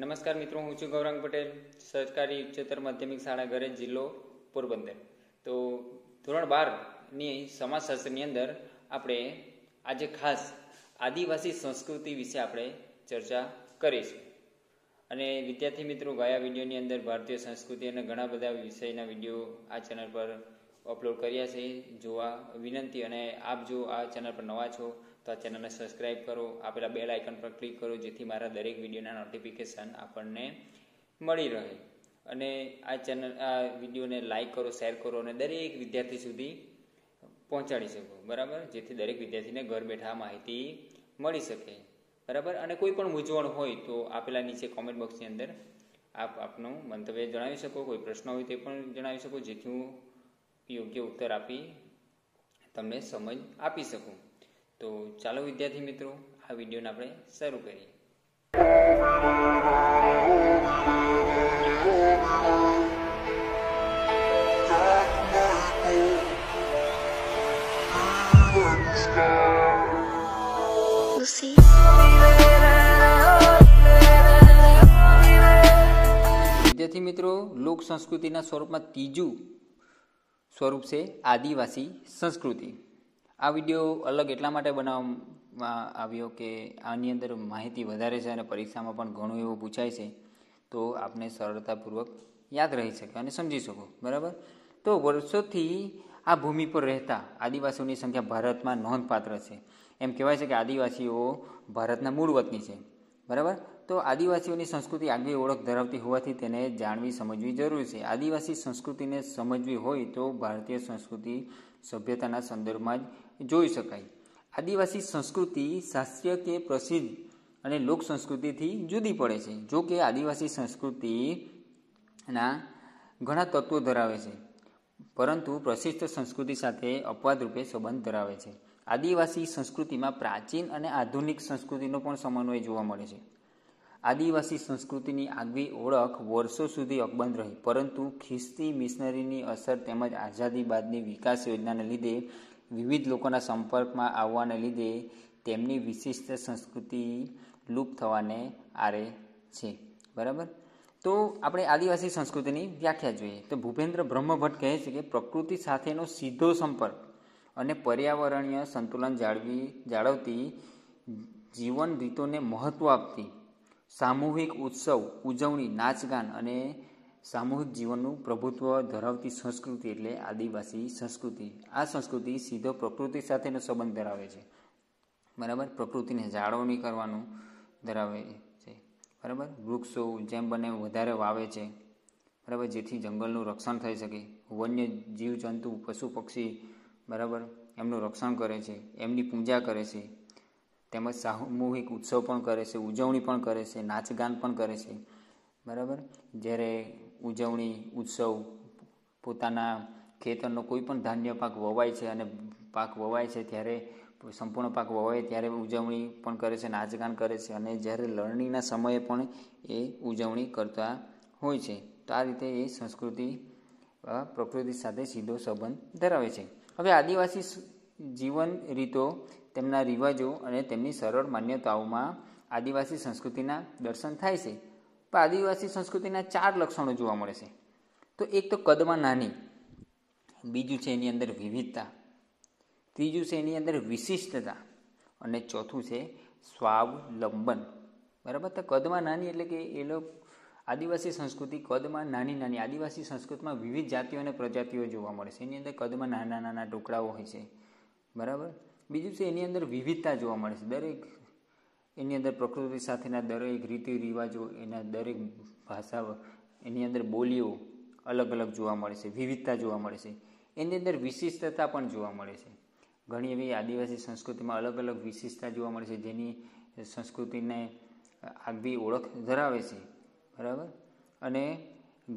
નમસ્કાર મિત્રો હું છું ગૌરંગ પટેલ સરકારી ઉચ્ચતર માધ્યમિક શાળા ઘરે જિલ્લો પોરબંદર તો ધોરણ બારની સમાજશાસ્ત્રની અંદર આપણે આજે ખાસ આદિવાસી સંસ્કૃતિ વિશે આપણે ચર્ચા કરીશું અને વિદ્યાર્થી મિત્રો ગયા વિડીયોની અંદર ભારતીય સંસ્કૃતિ અને ઘણા બધા વિષયના વિડીયો આ ચેનલ પર અપલોડ કર્યા છે જોવા વિનંતી અને આપ જો આ ચેનલ પર નવા છો તો આ ચેનલને સબસ્ક્રાઇબ કરો આપેલા બેલ આઇકન પર ક્લિક કરો જેથી મારા દરેક વિડીયોના નોટિફિકેશન આપણને મળી રહે અને આ ચેનલ આ વિડીયોને લાઇક કરો શેર કરો અને દરેક વિદ્યાર્થી સુધી પહોંચાડી શકો બરાબર જેથી દરેક વિદ્યાર્થીને ઘર બેઠા માહિતી મળી શકે બરાબર અને કોઈ પણ મૂંઝવણ હોય તો આપેલા નીચે કોમેન્ટ બોક્સની અંદર આપ આપનું મંતવ્ય જણાવી શકો કોઈ પ્રશ્ન હોય તે પણ જણાવી શકો જેથી હું યોગ્ય ઉત્તર આપી તમને સમજ આપી શકું તો ચાલો વિદ્યાર્થી મિત્રો આ વિડીયોને આપણે શરૂ કરીએ વિદ્યાર્થી મિત્રો લોક સંસ્કૃતિના સ્વરૂપમાં ત્રીજું સ્વરૂપ છે આદિવાસી સંસ્કૃતિ આ વિડીયો અલગ એટલા માટે બનાવવામાં આવ્યો કે આની અંદર માહિતી વધારે છે અને પરીક્ષામાં પણ ઘણું એવું પૂછાય છે તો આપને સરળતાપૂર્વક યાદ રહી શકે અને સમજી શકો બરાબર તો વર્ષોથી આ ભૂમિ પર રહેતા આદિવાસીઓની સંખ્યા ભારતમાં નોંધપાત્ર છે એમ કહેવાય છે કે આદિવાસીઓ ભારતના મૂળ વતની છે બરાબર તો આદિવાસીઓની સંસ્કૃતિ આગવી ઓળખ ધરાવતી હોવાથી તેને જાણવી સમજવી જરૂરી છે આદિવાસી સંસ્કૃતિને સમજવી હોય તો ભારતીય સંસ્કૃતિ સભ્યતાના સંદર્ભમાં જ જોઈ શકાય આદિવાસી સંસ્કૃતિ શાસ્ત્રીય કે પ્રસિદ્ધ અને લોક સંસ્કૃતિથી જુદી પડે છે જો કે આદિવાસી સંસ્કૃતિના ઘણા તત્વો ધરાવે છે પરંતુ પ્રસિદ્ધ સંસ્કૃતિ સાથે અપવાદરૂપે સંબંધ ધરાવે છે આદિવાસી સંસ્કૃતિમાં પ્રાચીન અને આધુનિક સંસ્કૃતિનો પણ સમન્વય જોવા મળે છે આદિવાસી સંસ્કૃતિની આગવી ઓળખ વર્ષો સુધી અકબંધ રહી પરંતુ ખ્રિસ્તી મિશનરીની અસર તેમજ આઝાદી બાદની વિકાસ યોજનાને લીધે વિવિધ લોકોના સંપર્કમાં આવવાને લીધે તેમની વિશિષ્ટ સંસ્કૃતિ લુપ્ત થવાને આરે છે બરાબર તો આપણે આદિવાસી સંસ્કૃતિની વ્યાખ્યા જોઈએ તો ભૂપેન્દ્ર બ્રહ્મભટ્ટ કહે છે કે પ્રકૃતિ સાથેનો સીધો સંપર્ક અને પર્યાવરણીય સંતુલન જાળવી જાળવતી જીવન રીતોને મહત્ત્વ આપતી સામૂહિક ઉત્સવ ઉજવણી નાચગાન અને સામૂહિક જીવનનું પ્રભુત્વ ધરાવતી સંસ્કૃતિ એટલે આદિવાસી સંસ્કૃતિ આ સંસ્કૃતિ સીધો પ્રકૃતિ સાથેનો સંબંધ ધરાવે છે બરાબર પ્રકૃતિને જાળવણી કરવાનું ધરાવે છે બરાબર વૃક્ષો જેમ બને વધારે વાવે છે બરાબર જેથી જંગલનું રક્ષણ થઈ શકે વન્ય જીવજંતુ પશુ પક્ષી બરાબર એમનું રક્ષણ કરે છે એમની પૂજા કરે છે તેમજ સામૂહિક ઉત્સવ પણ કરે છે ઉજવણી પણ કરે છે નાચગાન પણ કરે છે બરાબર જ્યારે ઉજવણી ઉત્સવ પોતાના ખેતરનો કોઈ પણ ધાન્ય પાક વવાય છે અને પાક વવાય છે ત્યારે સંપૂર્ણ પાક વવાય ત્યારે ઉજવણી પણ કરે છે નાચગાન કરે છે અને જ્યારે લણણીના સમયે પણ એ ઉજવણી કરતા હોય છે તો આ રીતે એ સંસ્કૃતિ પ્રકૃતિ સાથે સીધો સંબંધ ધરાવે છે હવે આદિવાસી જીવન રીતો તેમના રિવાજો અને તેમની સરળ માન્યતાઓમાં આદિવાસી સંસ્કૃતિના દર્શન થાય છે આદિવાસી સંસ્કૃતિના ચાર લક્ષણો જોવા મળે છે તો એક તો કદમાં નાની બીજું છે એની અંદર વિવિધતા ત્રીજું છે એની અંદર વિશિષ્ટતા અને ચોથું છે સ્વાવલંબન બરાબર તો કદમાં નાની એટલે કે એ લોકો આદિવાસી સંસ્કૃતિ કદમાં નાની નાની આદિવાસી સંસ્કૃતિમાં વિવિધ જાતિઓ અને પ્રજાતિઓ જોવા મળે છે એની અંદર કદમાં નાના નાના ટુકડાઓ હોય છે બરાબર બીજું છે એની અંદર વિવિધતા જોવા મળે છે દરેક એની અંદર પ્રકૃતિ સાથેના દરેક રીતિ રિવાજો એના દરેક ભાષા એની અંદર બોલીઓ અલગ અલગ જોવા મળે છે વિવિધતા જોવા મળે છે એની અંદર વિશિષ્ટતા પણ જોવા મળે છે ઘણી એવી આદિવાસી સંસ્કૃતિમાં અલગ અલગ વિશિષ્ટતા જોવા મળે છે જેની સંસ્કૃતિને આગવી ઓળખ ધરાવે છે બરાબર અને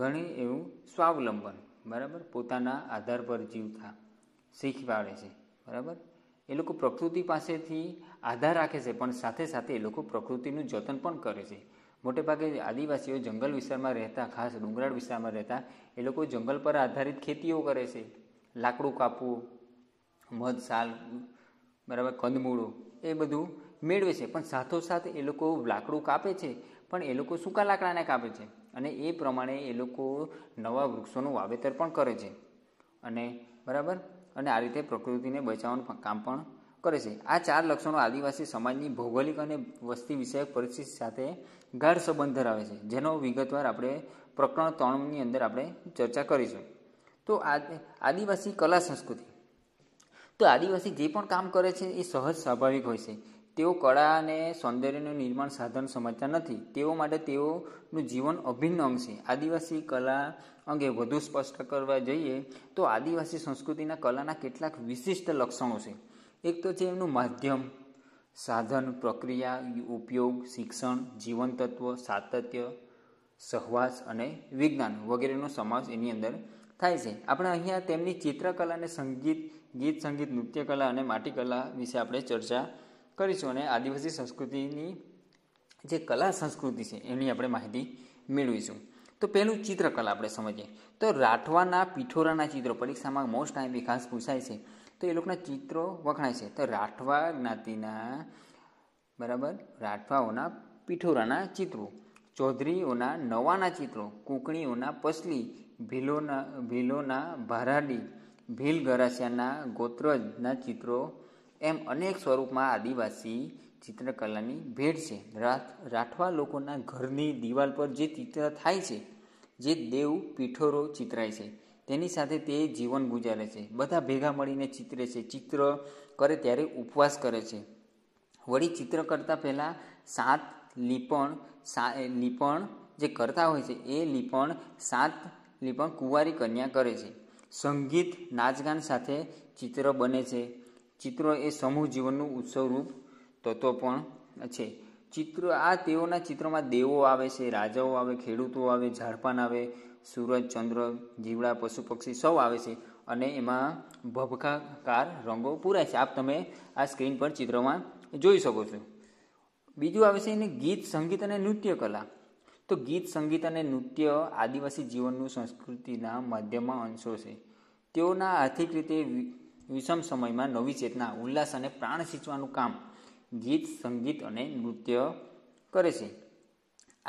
ઘણી એવું સ્વાવલંબન બરાબર પોતાના આધાર પર જીવતા શીખ પાડે છે બરાબર એ લોકો પ્રકૃતિ પાસેથી આધાર રાખે છે પણ સાથે સાથે એ લોકો પ્રકૃતિનું જતન પણ કરે છે મોટેભાગે આદિવાસીઓ જંગલ વિસ્તારમાં રહેતા ખાસ ડુંગરાળ વિસ્તારમાં રહેતા એ લોકો જંગલ પર આધારિત ખેતીઓ કરે છે લાકડું કાપવું મધ સાલ બરાબર કંદમૂળો એ બધું મેળવે છે પણ સાથોસાથ એ લોકો લાકડું કાપે છે પણ એ લોકો સૂકા લાકડાને કાપે છે અને એ પ્રમાણે એ લોકો નવા વૃક્ષોનું વાવેતર પણ કરે છે અને બરાબર અને આ રીતે પ્રકૃતિને બચાવવાનું કામ પણ કરે છે આ ચાર લક્ષણો આદિવાસી સમાજની ભૌગોલિક અને વસ્તી વિષયક પરિસ્થિતિ સાથે ગાઢ સંબંધ ધરાવે છે જેનો વિગતવાર આપણે પ્રકરણ ત્રણની અંદર આપણે ચર્ચા કરીશું તો આદિવાસી કલા સંસ્કૃતિ તો આદિવાસી જે પણ કામ કરે છે એ સહજ સ્વાભાવિક હોય છે તેઓ કળા અને સૌંદર્યનું નિર્માણ સાધન સમજતા નથી તેઓ માટે તેઓનું જીવન અભિન્ન અંગ છે આદિવાસી કલા અંગે વધુ સ્પષ્ટ કરવા જઈએ તો આદિવાસી સંસ્કૃતિના કલાના કેટલાક વિશિષ્ટ લક્ષણો છે એક તો છે એમનું માધ્યમ સાધન પ્રક્રિયા ઉપયોગ શિક્ષણ જીવન તત્વ સાતત્ય સહવાસ અને વિજ્ઞાન વગેરેનો સમાવેશ એની અંદર થાય છે આપણે અહીંયા તેમની ચિત્રકલા અને સંગીત ગીત સંગીત નૃત્યકલા અને માટીકલા વિશે આપણે ચર્ચા કરીશું અને આદિવાસી સંસ્કૃતિની જે કલા સંસ્કૃતિ છે એની આપણે માહિતી મેળવીશું તો પહેલું ચિત્રકલા આપણે સમજીએ તો રાઠવાના પીઠોરાના ચિત્રો પરીક્ષામાં મોસ્ટ ટાઈમ ખાસ પૂછાય છે તો એ લોકોના ચિત્રો વખણાય છે તો રાઠવા જ્ઞાતિના બરાબર રાઠવાઓના પીઠોરાના ચિત્રો ચૌધરીઓના નવાના ચિત્રો કુકણીઓના પસલી ભીલોના ભીલોના ભારાડી ભીલ ગરાસિયાના ગોત્રજના ચિત્રો એમ અનેક સ્વરૂપમાં આદિવાસી ચિત્રકલાની ભેટ છે રાઠવા લોકોના ઘરની દિવાલ પર જે ચિત્ર થાય છે જે દેવ પીઠોરો ચિતરાય છે તેની સાથે તે જીવન ગુજારે છે બધા ભેગા મળીને ચિત્રે છે ચિત્ર કરે ત્યારે ઉપવાસ કરે છે વળી ચિત્ર કરતાં પહેલાં સાત લીપણ સા લીપણ જે કરતા હોય છે એ લીપણ સાત લીપણ કુંવારી કન્યા કરે છે સંગીત નાચગાન સાથે ચિત્ર બને છે ચિત્રો એ સમૂહ જીવનનું ઉત્સવરૂપ તત્વ પણ છે ચિત્રો આ તેઓના ચિત્રોમાં દેવો આવે છે રાજાઓ આવે ખેડૂતો આવે ઝાડપાન આવે સૂરજ ચંદ્ર જીવડા પશુ પક્ષી સૌ આવે છે અને એમાં ભભકાકાર રંગો પૂરાય છે આપ તમે આ સ્ક્રીન પર ચિત્રમાં જોઈ શકો છો બીજું આવે છે એને ગીત સંગીત અને નૃત્ય કલા તો ગીત સંગીત અને નૃત્ય આદિવાસી જીવનનું સંસ્કૃતિના માધ્યમમાં અંશો છે તેઓના આર્થિક રીતે વિષમ સમયમાં નવી ચેતના ઉલ્લાસ અને પ્રાણ સિંચવાનું કામ ગીત સંગીત અને નૃત્ય કરે છે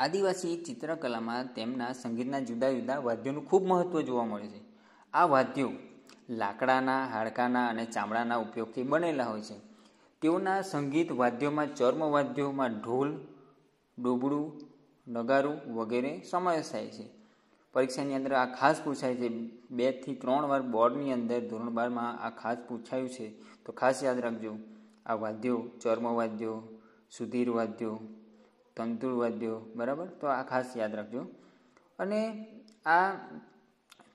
આદિવાસી ચિત્રકલામાં તેમના સંગીતના જુદા જુદા વાદ્યોનું ખૂબ મહત્ત્વ જોવા મળે છે આ વાદ્યો લાકડાના હાડકાના અને ચામડાના ઉપયોગથી બનેલા હોય છે તેઓના સંગીત વાદ્યોમાં ચર્મ વાદ્યોમાં ઢોલ ડોબડું નગારું વગેરે સમાવેશ થાય છે પરીક્ષાની અંદર આ ખાસ પૂછાય છે બેથી ત્રણ વાર બોર્ડની અંદર ધોરણ બારમાં આ ખાસ પૂછાયું છે તો ખાસ યાદ રાખજો આ વાદ્યો ચર્મવાદ્યો સુધીર વાદ્યો તંતુર વાદ્યો બરાબર તો આ ખાસ યાદ રાખજો અને આ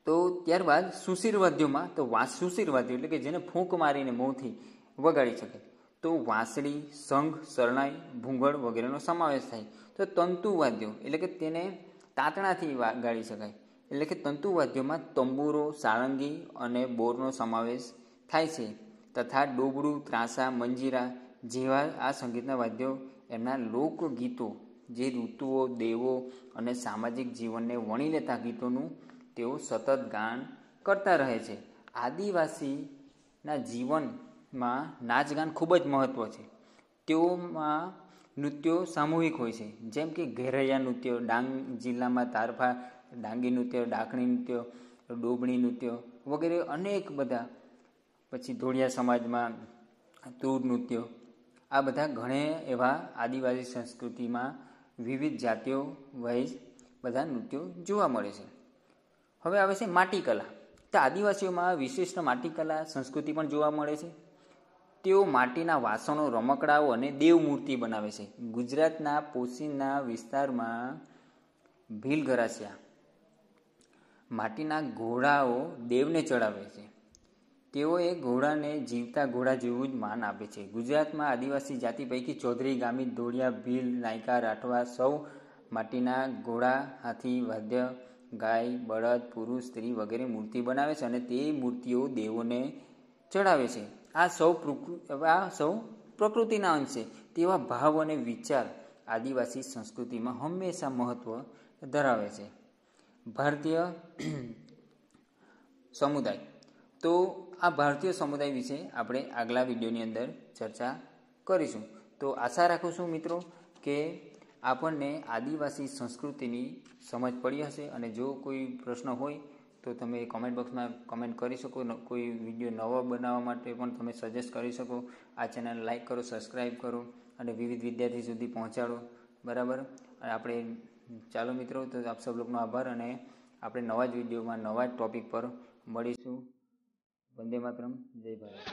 તો ત્યારબાદ સુશીર વાદ્યોમાં તો વાસ સુશીર વાદ્યો એટલે કે જેને ફૂંક મારીને મોંથી વગાડી શકે તો વાંસળી સંઘ શરણાઈ ભૂંગળ વગેરેનો સમાવેશ થાય તો તંતુવાદ્યો એટલે કે તેને તાતણાથી ગાળી શકાય એટલે કે તંતુવાદ્યોમાં તંબુરો સાળંગી અને બોરનો સમાવેશ થાય છે તથા ડોબડું ત્રાંસા મંજીરા જેવા આ સંગીતના વાદ્યો એમના લોકગીતો જે ઋતુઓ દેવો અને સામાજિક જીવનને વણી લેતા ગીતોનું તેઓ સતત ગાન કરતા રહે છે આદિવાસીના જીવનમાં નાચગાન ખૂબ જ મહત્ત્વ છે તેઓમાં નૃત્યો સામૂહિક હોય છે જેમ કે ઘેરૈયા નૃત્યો ડાંગ જિલ્લામાં તારફા ડાંગી નૃત્ય ડાકણી નૃત્ય ડોબણી નૃત્ય વગેરે અનેક બધા પછી ધોળિયા સમાજમાં તૂર નૃત્યો આ બધા ઘણે એવા આદિવાસી સંસ્કૃતિમાં વિવિધ જાતિઓ વાઇઝ બધા નૃત્યો જોવા મળે છે હવે આવે છે માટીકલા તો આદિવાસીઓમાં વિશિષ્ટ માટી કલા સંસ્કૃતિ પણ જોવા મળે છે તેઓ માટીના વાસણો રમકડાઓ અને દેવમૂર્તિ બનાવે છે ગુજરાતના પોશીના વિસ્તારમાં ભીલ માટીના ઘોડાઓ દેવને ચડાવે છે તેઓએ ઘોડાને જીવતા ઘોડા જેવું જ માન આપે છે ગુજરાતમાં આદિવાસી જાતિ પૈકી ચૌધરી ગામી ધોળિયા ભીલ નાયકા રાઠવા સૌ માટીના ઘોડા હાથી વાદ્ય ગાય બળદ પુરુષ સ્ત્રી વગેરે મૂર્તિ બનાવે છે અને તે મૂર્તિઓ દેવોને ચડાવે છે આ સૌ આ સૌ પ્રકૃતિના અંશે તેવા ભાવ અને વિચાર આદિવાસી સંસ્કૃતિમાં હંમેશા મહત્ત્વ ધરાવે છે ભારતીય સમુદાય તો આ ભારતીય સમુદાય વિશે આપણે આગલા વિડીયોની અંદર ચર્ચા કરીશું તો આશા રાખું છું મિત્રો કે આપણને આદિવાસી સંસ્કૃતિની સમજ પડી હશે અને જો કોઈ પ્રશ્ન હોય તો તમે કોમેન્ટ બોક્સમાં કમેન્ટ કરી શકો કોઈ વિડીયો નવો બનાવવા માટે પણ તમે સજેસ્ટ કરી શકો આ ચેનલ લાઇક કરો સબસ્ક્રાઈબ કરો અને વિવિધ વિદ્યાર્થી સુધી પહોંચાડો બરાબર અને આપણે ચાલો મિત્રો તો આપ સૌ લોકોનો આભાર અને આપણે નવા જ વિડીયોમાં નવા જ ટોપિક પર મળીશું વંદે માતરમ જય ભારત